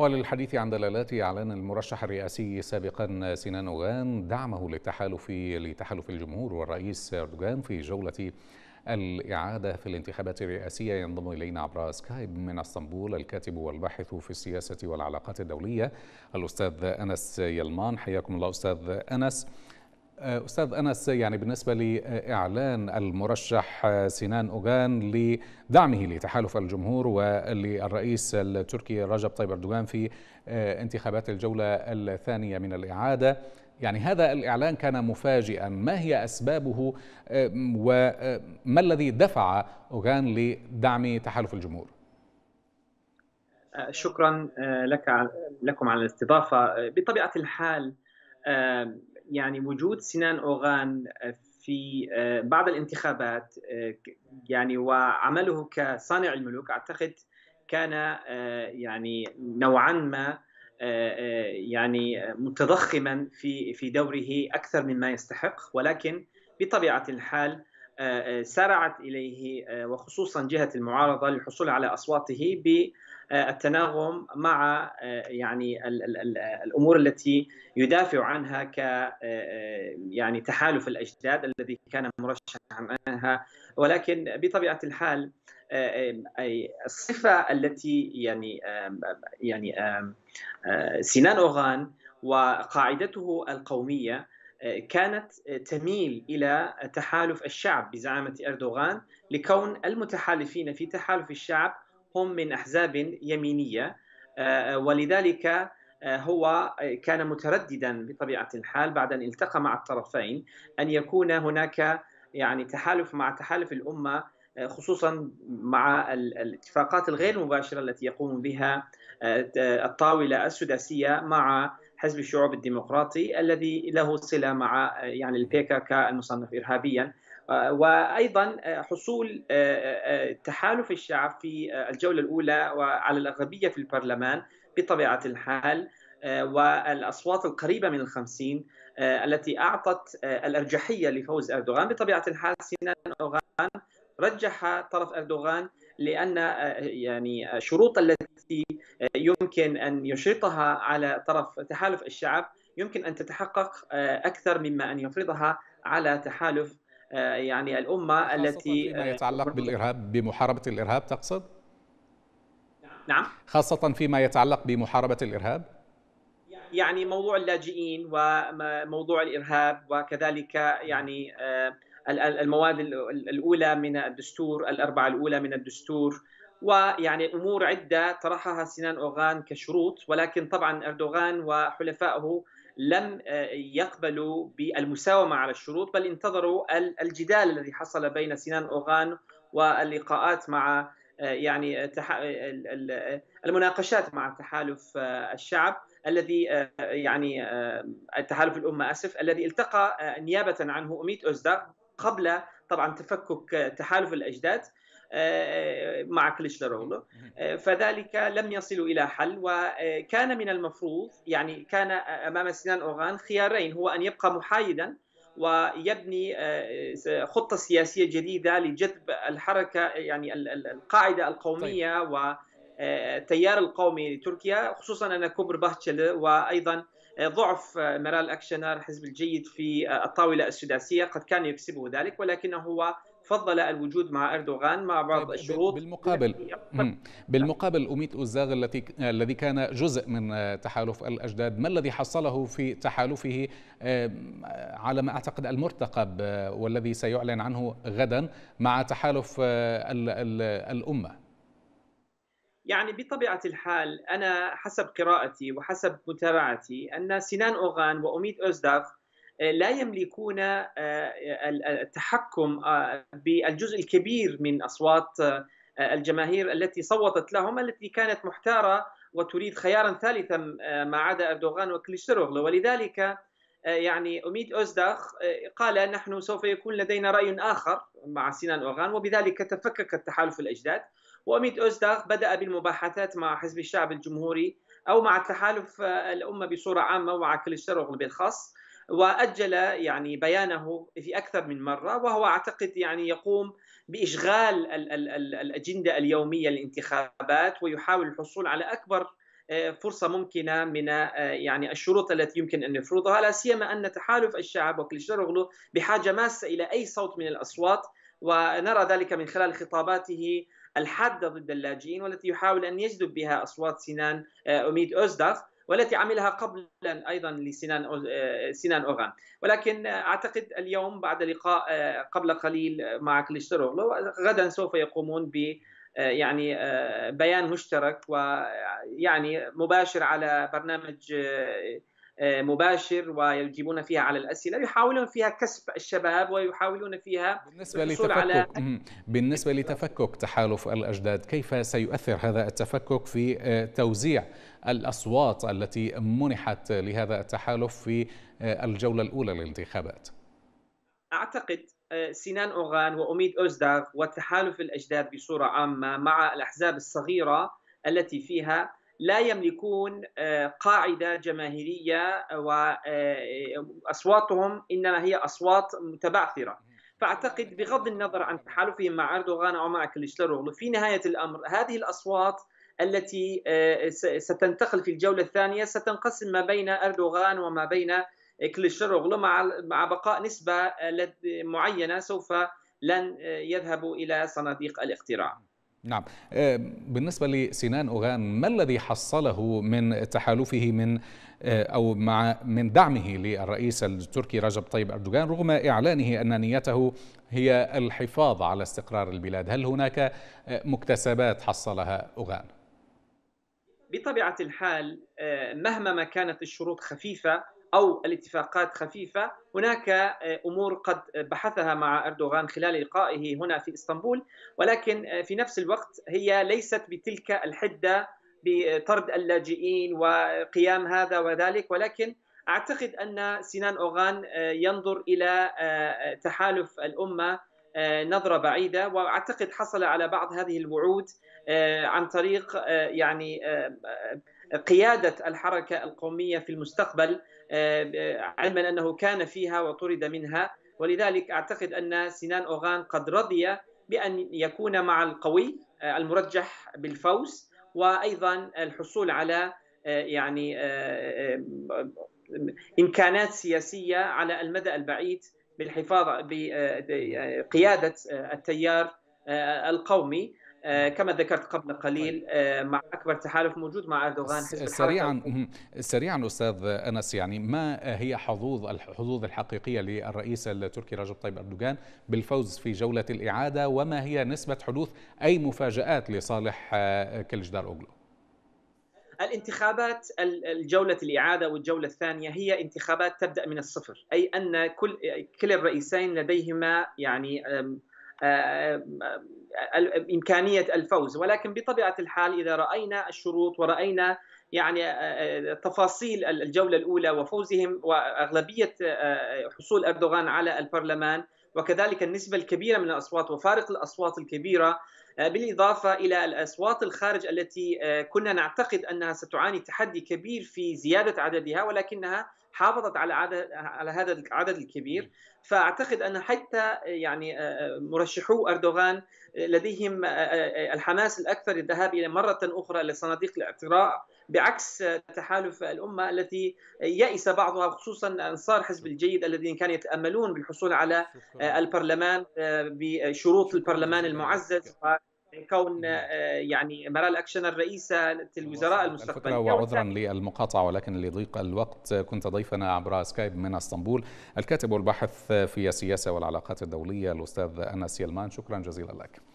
وللحديث عن دلالات اعلان المرشح الرئاسي سابقا سنان اوغان دعمه للتحالف لتحالف الجمهور والرئيس اردوغان في جوله الاعاده في الانتخابات الرئاسيه ينضم الينا عبر سكايب من اسطنبول الكاتب والباحث في السياسه والعلاقات الدوليه الاستاذ انس يلمان حياكم الله استاذ انس آه، أستاذ أنس يعني بالنسبة لإعلان المرشح آه، سنان أوغان لدعمه لتحالف الجمهور وللرئيس التركي رجب طيب أردوغان في آه، انتخابات الجولة الثانية من الإعادة يعني هذا الإعلان كان مفاجئا ما هي أسبابه وما الذي دفع أوغان لدعم تحالف الجمهور؟ شكرا لك لكم على الاستضافة بطبيعة الحال يعني وجود سنان اوغان في آه، بعض الانتخابات آه، يعني وعمله كصانع الملوك اعتقد كان آه، يعني نوعا ما يعني متضخما في في دوره اكثر مما يستحق ولكن بطبيعه الحال آه، آه، سارعت اليه آه، وخصوصا جهه المعارضه للحصول على اصواته بالتناغم مع يعني الامور التي يدافع عنها ك يعني تحالف الاجداد الذي كان مرشحا عنها ولكن بطبيعه الحال الصفه التي يعني يعني سنان اوغان وقاعدته القوميه كانت تميل الى تحالف الشعب بزعامه اردوغان لكون المتحالفين في تحالف الشعب هم من احزاب يمينيه آه، آه، ولذلك آه، هو كان مترددا بطبيعه الحال بعد ان التقى مع الطرفين ان يكون هناك يعني تحالف مع تحالف الامه خصوصا مع الاتفاقات الغير مباشره التي يقوم بها الطاوله السداسيه مع حزب الشعوب الديمقراطي الذي له صله مع يعني البيكاكا المصنف ارهابيا آه، وايضا آه، حصول آه، تحالف الشعب في الجوله الاولى وعلى الاغلبيه في البرلمان بطبيعه الحال والاصوات القريبه من الخمسين التي اعطت الارجحيه لفوز اردوغان بطبيعه الحال سينان اوغان رجح طرف اردوغان لان آه، يعني الشروط آه، التي آه، يمكن ان يشرطها على طرف تحالف الشعب يمكن ان تتحقق اكثر مما ان يفرضها على تحالف يعني الامه التي فيما يتعلق بالارهاب بمحاربه الارهاب تقصد؟ نعم خاصه فيما يتعلق بمحاربه الارهاب؟ يعني موضوع اللاجئين وموضوع الارهاب وكذلك يعني المواد الاولى من الدستور الاربعه الاولى من الدستور ويعني امور عده طرحها سنان اوغان كشروط ولكن طبعا اردوغان وحلفائه لم آه، يقبلوا بالمساومه على الشروط بل انتظروا الجدال الذي حصل بين سنان اوغان واللقاءات مع آه، يعني آه، المناقشات مع تحالف الشعب الذي يعني تحالف الامه اسف الذي التقى نيابه عنه اميت اوزداغ قبل طبعا تفكك تحالف الاجداد آه، مع كليشنرولو آه، فذلك لم يصلوا الى حل وكان من المفروض يعني كان امام سنان اوغان خيارين هو ان يبقى محايدا ويبني آه، خطه سياسيه جديده لجذب الحركه يعني القاعده القوميه طيب. والتيار القومي لتركيا خصوصا ان كوبر باتشل وايضا آه، ضعف آه، مرال أكشنر الحزب الجيد في آه، الطاولة السداسية قد كان يكسبه ذلك ولكنه هو فضل الوجود مع اردوغان مع بعض طيب، الشروط بالمقابل طيب. بالمقابل اميت اوزاغ التي الذي كان جزء من تحالف الاجداد ما الذي حصله في تحالفه على ما اعتقد المرتقب والذي سيعلن عنه غدا مع تحالف الامه يعني بطبيعة الحال أنا حسب قراءتي وحسب متابعتي أن سنان أوغان وأميد أوزداف آه، لا يملكون آه، التحكم آه، بالجزء الكبير من أصوات الجماهير التي صوتت لهم التي كانت محتارة وتريد خيارا ثالثا ما عدا أردوغان وكليشتروغلو ولذلك آه، يعني أميد أوزداخ آه، قال نحن سوف يكون لدينا رأي آخر مع سنان أوغان وبذلك تفكك التحالف الأجداد وأميد أوزداغ بدأ بالمباحثات مع حزب الشعب الجمهوري أو مع تحالف آه، الأمة بصورة عامة ومع كليشترغل بالخاص وأجل يعني بيانه في أكثر من مرة وهو أعتقد يعني يقوم بإشغال الأجندة اليومية للانتخابات ويحاول الحصول على أكبر آه، فرصه ممكنه من آه، يعني الشروط التي يمكن ان نفرضها لا سيما ان تحالف الشعب وكليشتاروغلو بحاجه ماسه الى اي صوت من الاصوات ونرى ذلك من خلال خطاباته الحاده ضد اللاجئين والتي يحاول ان يجذب بها اصوات سنان آه، اميد اوزداف والتي عملها قبلا ايضا لسنان سنان اوغان ولكن اعتقد اليوم بعد لقاء قبل قليل مع كليشتروغلو غدا سوف يقومون ب يعني آه، بيان مشترك ويعني مباشر على برنامج آه، آه، مباشر ويجيبون فيها على الاسئله يحاولون فيها كسب الشباب ويحاولون فيها بالنسبه لتفكك على... بالنسبه لتفكك تحالف الاجداد كيف سيؤثر هذا التفكك في توزيع الاصوات التي منحت لهذا التحالف في الجوله الاولى للانتخابات اعتقد آه، سنان أوغان وأميد اوزداغ وتحالف الأجداد بصورة عامة مع الأحزاب الصغيرة التي فيها لا يملكون آه، قاعدة جماهيرية وأصواتهم آه، إنما هي أصوات متبعثرة فأعتقد بغض النظر عن تحالفهم مع أردوغان أو مع كليشتاروغلو في نهاية الأمر هذه الأصوات التي ستنتقل في الجولة الثانية ستنقسم ما بين أردوغان وما بين كليشر اوغلو مع مع بقاء نسبه آه، معينه سوف لن آه، يذهبوا الى صناديق الاقتراع. نعم آه، بالنسبة لسنان أوغان ما الذي حصله من تحالفه من أو مع من دعمه للرئيس التركي رجب طيب أردوغان رغم إعلانه أن نيته هي الحفاظ على استقرار البلاد هل هناك مكتسبات حصلها أوغان؟ بطبيعة الحال مهما ما كانت الشروط خفيفة أو الاتفاقات خفيفة هناك آه، أمور قد بحثها مع أردوغان خلال لقائه هنا في إسطنبول ولكن آه، في نفس الوقت هي ليست بتلك الحدة بطرد اللاجئين وقيام هذا وذلك ولكن أعتقد أن سنان أوغان آه، ينظر إلى تحالف الأمة نظرة بعيدة وأعتقد حصل على بعض هذه الوعود عن طريق يعني قيادة الحركة القومية في المستقبل علما انه كان فيها وطرد منها ولذلك اعتقد ان سنان اوغان قد رضي بان يكون مع القوي آه، المرجح بالفوز وايضا الحصول على آه، يعني آه، امكانات سياسيه على المدى البعيد بالحفاظ بقياده التيار القومي آه، نعم. كما ذكرت قبل قليل طيب. آه، مع اكبر تحالف موجود مع اردوغان حزب سريعا سريعا استاذ انس يعني ما هي حظوظ الحظوظ الحقيقيه للرئيس التركي رجب طيب اردوغان بالفوز في جوله الاعاده وما هي نسبه حدوث اي مفاجات لصالح آه، كلجدار اوغلو؟ الانتخابات الجولة الإعادة والجولة الثانية هي انتخابات تبدأ من الصفر أي أن كل كلا الرئيسين لديهما يعني آه، آه، آه، امكانيه الفوز ولكن بطبيعه الحال اذا راينا الشروط وراينا يعني تفاصيل الجوله الاولى وفوزهم واغلبيه حصول اردوغان على البرلمان وكذلك النسبه الكبيره من الاصوات وفارق الاصوات الكبيره بالاضافه الى الاصوات الخارج التي كنا نعتقد انها ستعاني تحدي كبير في زياده عددها ولكنها حافظت على عدد على هذا العدد الكبير فاعتقد ان حتى يعني آه، آه، مرشحو اردوغان لديهم آه، الحماس الاكثر للذهاب الى مره اخرى لصناديق الاعتراء بعكس تحالف الامه التي يئس بعضها خصوصا انصار حزب الجيد الذين كانوا يتاملون بالحصول على البرلمان بشروط البرلمان المعزز من كون نعم. آه، يعني مرال اكشن الرئيسه الوزراء المستقبليه وعذرا للمقاطعه ولكن لضيق الوقت كنت ضيفنا عبر سكايب من اسطنبول الكاتب والباحث في السياسه والعلاقات الدوليه الاستاذ انس يلمان شكرا جزيلا لك